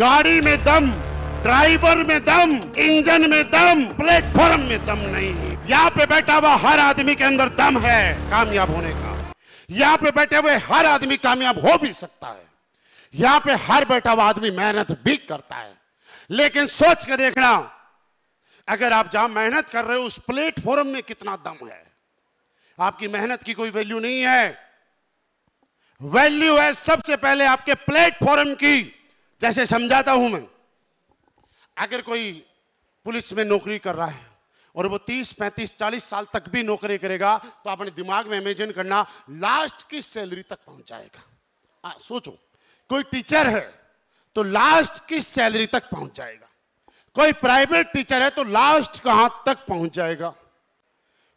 गाड़ी में दम ड्राइवर में दम इंजन में दम प्लेटफॉर्म में दम नहीं यहाँ पे बैठा हुआ हर आदमी के अंदर दम है कामयाब होने का यहाँ पे बैठे हुए हर आदमी कामयाब हो भी सकता है यहाँ पे हर बैठा हुआ आदमी मेहनत भी करता है लेकिन सोच के देखना अगर आप जहां मेहनत कर रहे हो उस प्लेटफॉर्म में कितना दम है आपकी मेहनत की कोई वैल्यू नहीं है वैल्यू है सबसे पहले आपके प्लेटफॉर्म की जैसे समझाता हूं मैं अगर कोई पुलिस में नौकरी कर रहा है और वो 30, 35, 40 साल तक भी नौकरी करेगा तो अपने दिमाग में इमेजिन करना लास्ट की सैलरी तक पहुंच जाएगा आ, सोचो कोई टीचर है तो लास्ट की सैलरी तक पहुंच जाएगा कोई प्राइवेट टीचर है तो लास्ट कहां तक पहुंच जाएगा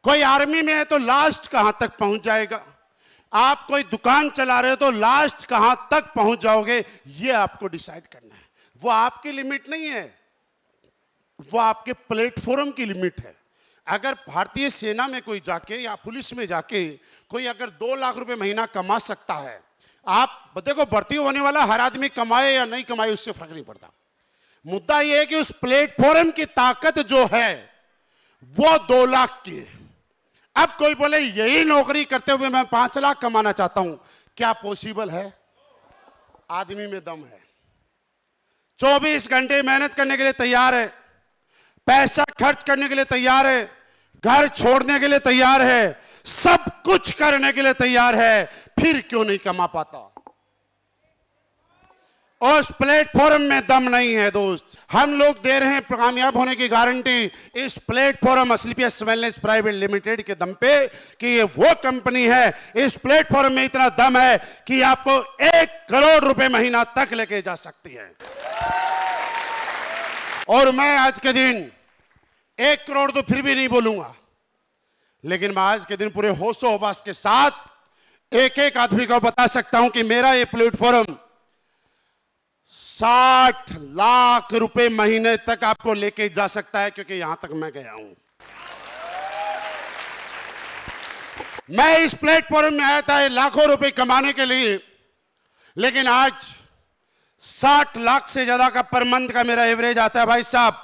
कोई आर्मी में है तो लास्ट कहां तक पहुंच जाएगा आप कोई दुकान चला रहे हो तो लास्ट कहां तक पहुंच जाओगे ये आपको डिसाइड करना है वो आपकी लिमिट नहीं है वो आपके प्लेटफॉर्म की लिमिट है अगर भारतीय सेना में कोई जाके या पुलिस में जाके कोई अगर दो लाख रुपए महीना कमा सकता है आप देखो भर्ती होने वाला हर आदमी कमाए या नहीं कमाए उससे फर्क नहीं पड़ता मुद्दा यह है कि उस प्लेटफॉर्म की ताकत जो है वो दो लाख की है अब कोई बोले यही नौकरी करते हुए मैं पांच लाख कमाना चाहता हूं क्या पॉसिबल है आदमी में दम है 24 घंटे मेहनत करने के लिए तैयार है पैसा खर्च करने के लिए तैयार है घर छोड़ने के लिए तैयार है सब कुछ करने के लिए तैयार है फिर क्यों नहीं कमा पाता उस प्लेटफॉर्म में दम नहीं है दोस्त हम लोग दे रहे हैं कामयाब होने की गारंटी इस platform Asclepius wellness private limited के दम पे कि ये वो कंपनी है इस प्लेटफॉर्म में इतना दम है कि आपको एक करोड़ रुपए महीना तक लेके जा सकती है और मैं आज के दिन एक करोड़ तो फिर भी नहीं बोलूंगा लेकिन मैं आज के दिन पूरे होशो होवास के साथ एक एक आदमी को बता सकता हूं कि मेरा ये प्लेटफॉर्म साठ लाख रुपए महीने तक आपको लेके जा सकता है क्योंकि यहां तक मैं गया हूं मैं इस प्लेटफॉर्म में आया था लाखों रुपए कमाने के लिए लेकिन आज साठ लाख से ज्यादा का पर मंथ का मेरा एवरेज आता है भाई साहब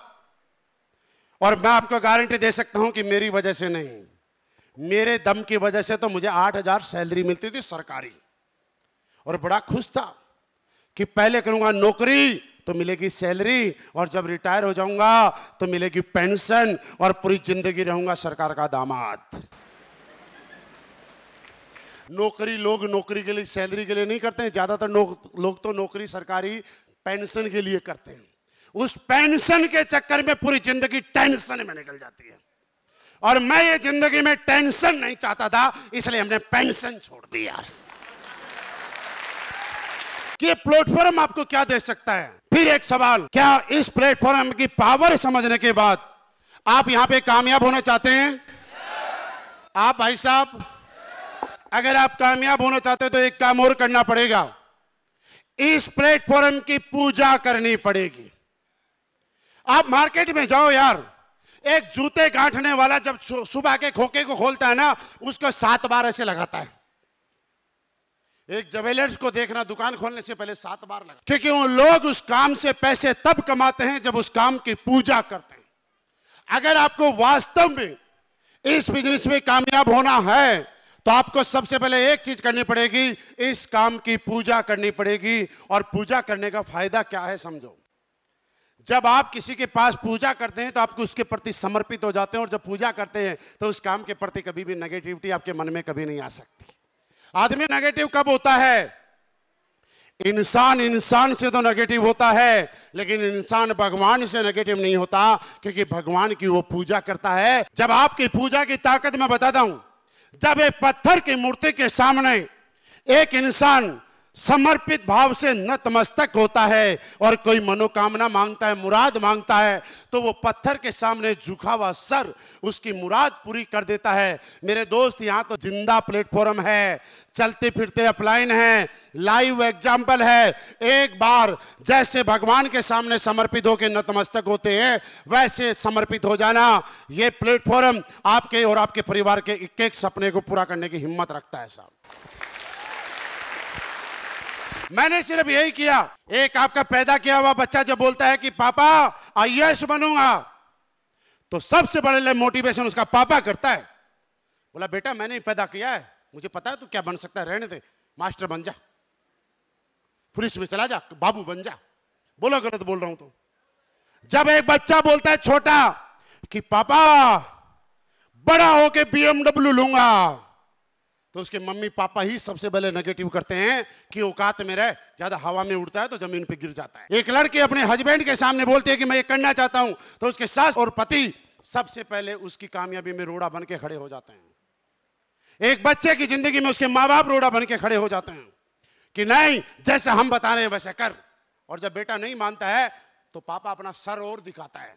और मैं आपको गारंटी दे सकता हूं कि मेरी वजह से नहीं मेरे दम की वजह से तो मुझे आठ हजार सैलरी मिलती थी सरकारी और बड़ा खुश था कि पहले करूंगा नौकरी तो मिलेगी सैलरी और जब रिटायर हो जाऊंगा तो मिलेगी पेंशन और पूरी जिंदगी रहूंगा सरकार का दामाद नौकरी लोग नौकरी के लिए सैलरी के लिए नहीं करते हैं ज़्यादातर लोग तो नौकरी सरकारी पेंशन के लिए करते हैं उस पेंशन के चक्कर में पूरी जिंदगी टेंशन में निकल जाती है और मैं ये जिंदगी में टेंशन नहीं चाहता था इसलिए हमने पेंशन छोड़ दी यार कि प्लेटफॉर्म आपको क्या दे सकता है फिर एक सवाल क्या इस प्लेटफॉर्म की पावर समझने के बाद आप यहां पे कामयाब होना चाहते हैं yes. आप भाई साहब yes. अगर आप कामयाब होना चाहते हैं तो एक काम और करना पड़ेगा इस प्लेटफॉर्म की पूजा करनी पड़ेगी आप मार्केट में जाओ यार एक जूते गांठने वाला जब सुबह के खोखे को खोलता है ना उसको सात बार ऐसे लगाता है एक ज्वेलर्स को देखना दुकान खोलने से पहले सात बार लगा क्योंकि वो लोग उस काम से पैसे तब कमाते हैं जब उस काम की पूजा करते हैं अगर आपको वास्तव में इस बिजनेस में कामयाब होना है तो आपको सबसे पहले एक चीज करनी पड़ेगी इस काम की पूजा करनी पड़ेगी और पूजा करने का फायदा क्या है समझो जब आप किसी के पास पूजा करते हैं तो आपको उसके प्रति समर्पित हो जाते हैं और जब पूजा करते हैं तो उस काम के प्रति कभी भी नेगेटिविटी आपके मन में कभी नहीं आ सकती आदमी नेगेटिव कब होता है इंसान इंसान से तो नेगेटिव होता है लेकिन इंसान भगवान से नेगेटिव नहीं होता क्योंकि भगवान की वो पूजा करता है जब आपकी पूजा की ताकत मैं बताता हूं जब एक पत्थर की मूर्ति के सामने एक इंसान समर्पित भाव से नतमस्तक होता है और कोई मनोकामना मांगता है मुराद मांगता है तो वो पत्थर के सामने झुका हुआ सर उसकी मुराद पूरी कर देता है मेरे दोस्त यहाँ तो जिंदा प्लेटफॉर्म है चलते फिरते अपलाइन है लाइव एग्जाम्पल है एक बार जैसे भगवान के सामने समर्पित होकर नतमस्तक होते हैं वैसे समर्पित हो जाना ये प्लेटफॉर्म आपके और आपके परिवार के एक एक सपने को पूरा करने की हिम्मत रखता है साहब मैंने सिर्फ यही किया एक आपका पैदा किया हुआ बच्चा जब बोलता है कि पापा आई बनूंगा तो सबसे बड़े मोटिवेशन उसका पापा करता है बोला बेटा मैंने पैदा किया है मुझे पता है तू क्या बन सकता है रहने दे मास्टर बन जा पुलिस में चला जा बाबू बन जा बोला गलत तो बोल रहा हूं तो जब एक बच्चा बोलता है छोटा कि पापा बड़ा होके बीएमडब्ल्यू लूंगा तो उसके मम्मी पापा ही सबसे पहले नेगेटिव करते हैं कि औकात में रह ज्यादा हवा में उड़ता है तो जमीन पे गिर जाता है एक लड़के अपने हस्बैंड के सामने बोलते है कि मैं ये करना चाहता हूं तो उसके सास और पति सबसे पहले उसकी कामयाबी में रोड़ा बन के खड़े हो जाते हैं एक बच्चे की जिंदगी में उसके माँ बाप रोड़ा बन के खड़े हो जाते हैं कि नहीं जैसा हम बता रहे हैं वैसे कर और जब बेटा नहीं मानता है तो पापा अपना सर और दिखाता है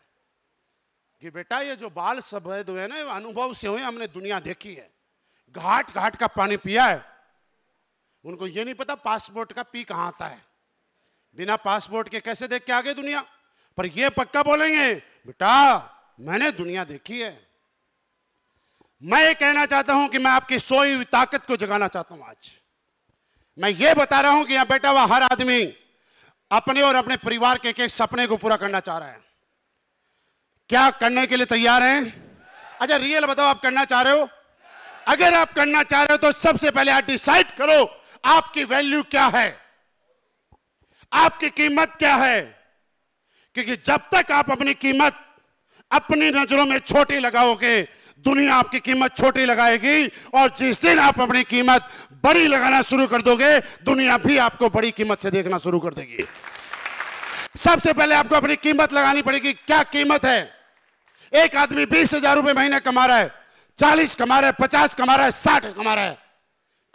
कि बेटा ये जो बाल सफेद हुए ना अनुभव से हुए हमने दुनिया देखी है घाट घाट का पानी पिया है उनको ये नहीं पता पासपोर्ट का पी कहां आता है बिना पासपोर्ट के कैसे देख के आगे दुनिया पर ये पक्का बोलेंगे बेटा मैंने दुनिया देखी है मैं ये कहना चाहता हूं कि मैं आपकी सोई हुई ताकत को जगाना चाहता हूं आज मैं ये बता रहा हूं कि यहां बैठा हुआ हर आदमी अपने और अपने परिवार के एक सपने को पूरा करना चाह रहा है क्या करने के लिए तैयार हैं अच्छा रियल बताओ आप करना चाह रहे हो अगर आप करना चाह रहे हो तो सबसे पहले आप डिसाइड करो आपकी वैल्यू क्या है आपकी कीमत क्या है क्योंकि जब तक आप अपनी कीमत अपनी नजरों में छोटी लगाओगे दुनिया आपकी कीमत छोटी लगाएगी और जिस दिन आप अपनी कीमत बड़ी लगाना शुरू कर दोगे दुनिया भी आपको बड़ी कीमत से देखना शुरू कर देगी सबसे पहले आपको अपनी कीमत लगानी पड़ेगी क्या कीमत है एक आदमी बीस हजार रुपए महीना कमा रहा है चालीस कमा रहा है पचास कमा रहा है साठ कमा रहा है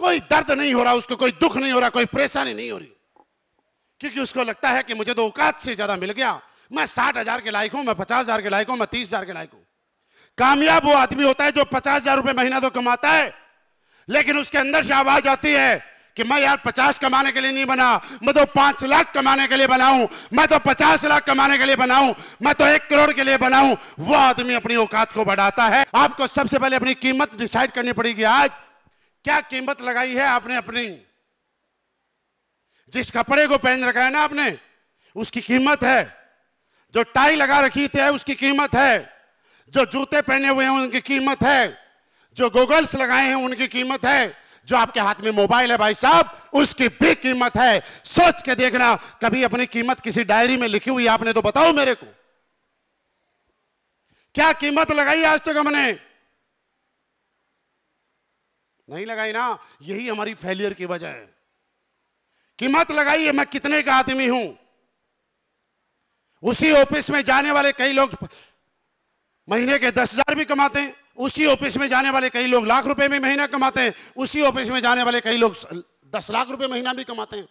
कोई दर्द नहीं हो रहा उसको कोई दुख नहीं हो रहा कोई परेशानी नहीं हो रही क्योंकि उसको लगता है कि मुझे तो औकात से ज्यादा मिल गया मैं साठ हजार के लायक हूं मैं पचास हजार के लायक हूं मैं तीस हजार के लायक हूं कामयाब वो आदमी होता है जो पचास हजार रुपये महीना तो कमाता है लेकिन उसके अंदर से आवाज आती है कि मैं यार पचास कमाने के लिए नहीं बना मैं तो पांच लाख कमाने के लिए बनाऊं मैं तो पचास लाख कमाने के लिए बनाऊं मैं तो एक करोड़ के लिए बनाऊं वो आदमी अपनी औकात को बढ़ाता है आपको सबसे पहले अपनी कीमत डिसाइड करनी पड़ेगी आज क्या कीमत लगाई है आपने अपनी जिस कपड़े को पहन रखा है ना आपने उसकी कीमत है जो टाई लगा रखी थी उसकी कीमत है जो जूते पहने हुए हैं उनकी कीमत है जो गोगल्स लगाए हैं उनकी कीमत है जो आपके हाथ में मोबाइल है भाई साहब उसकी भी कीमत है सोच के देखना कभी अपनी कीमत किसी डायरी में लिखी हुई आपने तो बताओ मेरे को क्या कीमत लगाई आज तक हमने नहीं लगाई ना यही हमारी फेलियर की वजह है कीमत लगाई है मैं कितने का आदमी हूं उसी ऑफिस में जाने वाले कई लोग महीने के दस हजार भी कमाते हैं उसी ऑफिस में जाने वाले कई लोग लाख रुपए में महीना कमाते हैं उसी ऑफिस में जाने वाले कई लोग दस लाख रुपए महीना भी कमाते हैं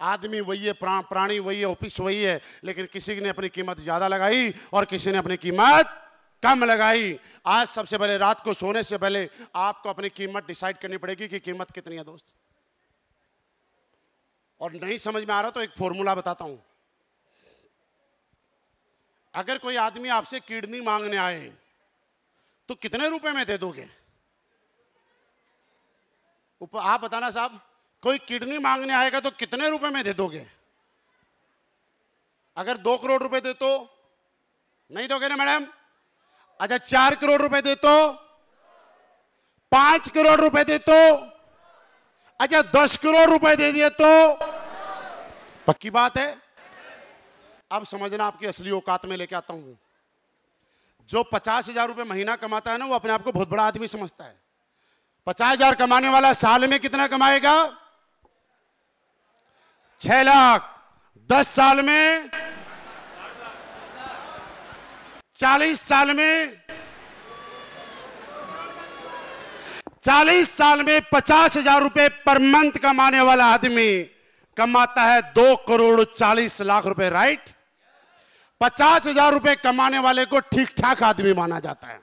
आदमी वही है प्रा, प्राणी वही है ऑफिस वही है लेकिन किसी ने अपनी कीमत ज़्यादा लगाई और किसी ने अपनी कीमत कम लगाई आज सबसे पहले रात को सोने से पहले आपको अपनी कीमत डिसाइड करनी पड़ेगी कि कीमत कितनी है दोस्त और नहीं समझ में आ रहा तो एक फॉर्मूला बताता हूं अगर कोई आदमी आपसे किडनी मांगने आए तो कितने रुपए में दे दोगे आप बताना साहब कोई किडनी मांगने आएगा तो कितने रुपए में दे दोगे अगर दो करोड़ रुपए दे तो नहीं दोगे ना मैडम अच्छा चार करोड़ रुपए दे तो पांच करोड़ रुपए दे तो अच्छा दस करोड़ रुपए दे दिए तो पक्की बात है अब समझना आपकी असली औकात में लेके आता हूं जो पचास हजार रुपये महीना कमाता है ना वो अपने आप को बहुत बड़ा आदमी समझता है पचास हजार कमाने वाला साल में कितना कमाएगा छह लाख दस साल में चालीस साल में चालीस साल में पचास हजार रुपए पर मंथ कमाने वाला आदमी कमाता है दो करोड़ चालीस लाख रुपए राइट पचास हजार रुपए कमाने वाले को ठीक ठाक आदमी माना जाता है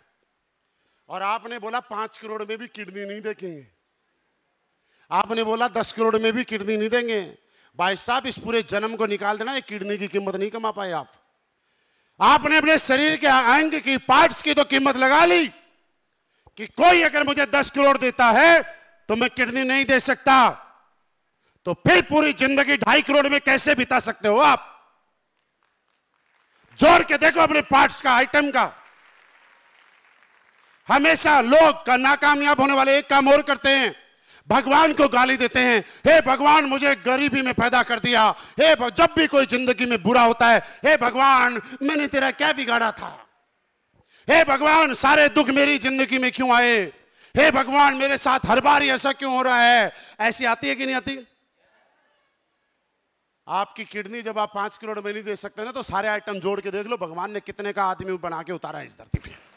और आपने बोला पांच करोड़ में भी किडनी नहीं देखेंगे आपने बोला दस करोड़ में भी किडनी नहीं देंगे भाई साहब इस पूरे जन्म को निकाल देना ये किडनी की कीमत नहीं कमा पाए आप आपने अपने शरीर के अंग की पार्ट्स की तो कीमत लगा ली कि कोई अगर मुझे दस करोड़ देता है तो मैं किडनी नहीं दे सकता तो फिर पूरी जिंदगी ढाई करोड़ में कैसे बिता सकते हो आप जोर के देखो अपने पार्ट्स का आइटम का हमेशा लोग का नाकामयाब होने वाले एक काम और करते हैं भगवान को गाली देते हैं हे भगवान मुझे गरीबी में पैदा कर दिया हे जब भी कोई जिंदगी में बुरा होता है हे भगवान मैंने तेरा क्या बिगाड़ा था हे भगवान सारे दुख मेरी जिंदगी में क्यों आए हे भगवान मेरे साथ हर बार ऐसा क्यों हो रहा है ऐसी आती है कि नहीं आती है? आपकी किडनी जब आप पाँच करोड़ में नहीं दे सकते ना तो सारे आइटम जोड़ के देख लो भगवान ने कितने का आदमी बना के उतारा है इस धरती पर